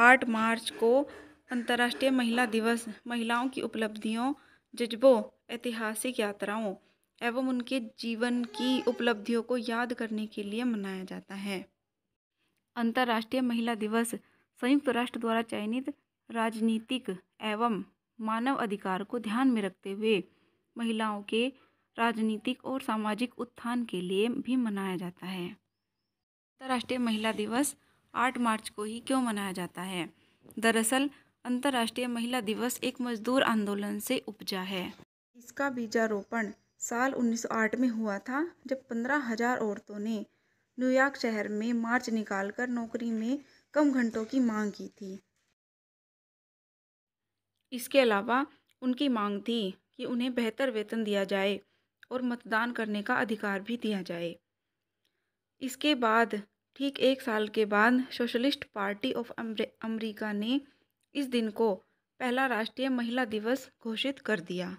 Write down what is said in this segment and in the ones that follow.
आठ मार्च को अंतर्राष्ट्रीय महिला दिवस महिलाओं की उपलब्धियों जज्बों ऐतिहासिक यात्राओं एवं उनके जीवन की उपलब्धियों को याद करने के लिए मनाया जाता है अंतर्राष्ट्रीय महिला दिवस संयुक्त राष्ट्र द्वारा चयनित राजनीतिक एवं मानव अधिकार को ध्यान में रखते हुए महिलाओं के राजनीतिक और सामाजिक उत्थान के लिए भी मनाया जाता है अंतर्राष्ट्रीय महिला दिवस आठ मार्च को ही क्यों मनाया जाता है दरअसल अंतर्राष्ट्रीय महिला दिवस एक मजदूर आंदोलन से उपजा है इसका बीजारोपण साल 1908 में हुआ था जब पंद्रह हजार औरतों ने न्यूयॉर्क शहर में मार्च निकालकर नौकरी में कम घंटों की मांग की थी इसके अलावा उनकी मांग थी कि उन्हें बेहतर वेतन दिया जाए और मतदान करने का अधिकार भी दिया जाए इसके बाद ठीक एक साल के बाद सोशलिस्ट पार्टी ऑफ अमेरिका ने इस दिन को पहला राष्ट्रीय महिला दिवस घोषित कर दिया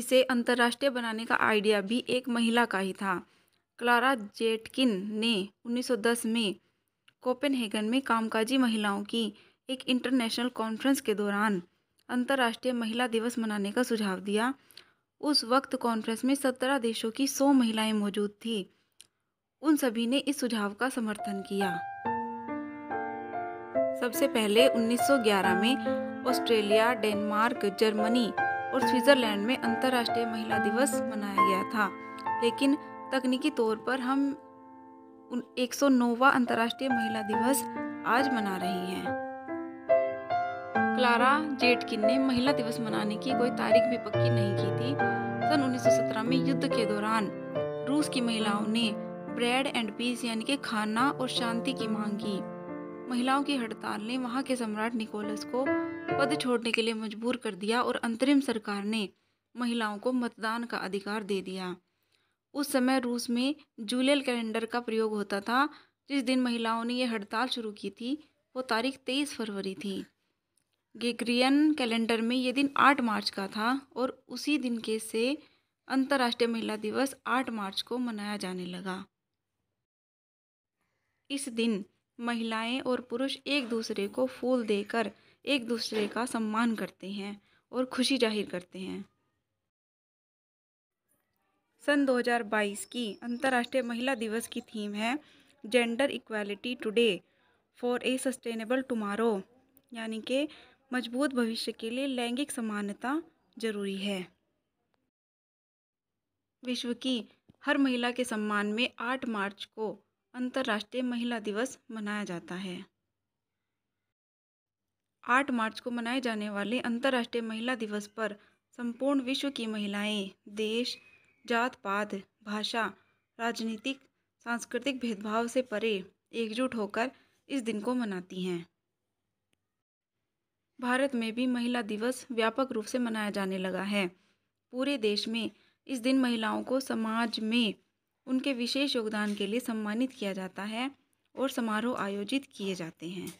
इसे अंतर्राष्ट्रीय बनाने का आइडिया भी एक महिला का ही था क्लारा जेटकिन ने 1910 में कोपेनहेगन में कामकाजी महिलाओं की एक इंटरनेशनल कॉन्फ्रेंस के दौरान अंतर्राष्ट्रीय महिला दिवस मनाने का सुझाव दिया उस वक्त कॉन्फ्रेंस में सत्रह देशों की सौ महिलाएं मौजूद थीं उन सभी ने इस सुझाव का समर्थन किया सबसे पहले 1911 में ऑस्ट्रेलिया डेनमार्क जर्मनी और स्विट्जरलैंड में अंतर्राष्ट्रीय महिला दिवस मनाया गया था लेकिन तकनीकी तौर पर हम एक 109वां अंतर्राष्ट्रीय महिला दिवस आज मना रही हैं क्लारा जेटकिन ने महिला दिवस मनाने की कोई तारीख भी पक्की नहीं की थी सन 1917 में युद्ध के दौरान रूस की महिलाओं ने ब्रेड एंड पीस यानी कि खाना और शांति की मांग की महिलाओं की हड़ताल ने वहां के सम्राट निकोलस को पद छोड़ने के लिए मजबूर कर दिया और अंतरिम सरकार ने महिलाओं को मतदान का अधिकार दे दिया उस समय रूस में जूलियल कैलेंडर का प्रयोग होता था जिस दिन महिलाओं ने यह हड़ताल शुरू की थी वो तारीख तेईस फरवरी थी गेग्रियन कैलेंडर में ये दिन आठ मार्च का था और उसी दिन के से अंतर्राष्ट्रीय महिला दिवस आठ मार्च को मनाया जाने लगा इस दिन महिलाएं और पुरुष एक दूसरे को फूल देकर एक दूसरे का सम्मान करते हैं और खुशी जाहिर करते हैं सन 2022 की अंतर्राष्ट्रीय महिला दिवस की थीम है gender equality today for a sustainable tomorrow यानी कि मजबूत भविष्य के लिए लैंगिक समानता जरूरी है विश्व की हर महिला के सम्मान में 8 मार्च को अंतर्राष्ट्रीय महिला दिवस मनाया जाता है आठ मार्च को मनाए जाने वाले अंतर्राष्ट्रीय महिला दिवस पर संपूर्ण विश्व की महिलाएं देश जात पात भाषा राजनीतिक सांस्कृतिक भेदभाव से परे एकजुट होकर इस दिन को मनाती हैं भारत में भी महिला दिवस व्यापक रूप से मनाया जाने लगा है पूरे देश में इस दिन महिलाओं को समाज में उनके विशेष योगदान के लिए सम्मानित किया जाता है और समारोह आयोजित किए जाते हैं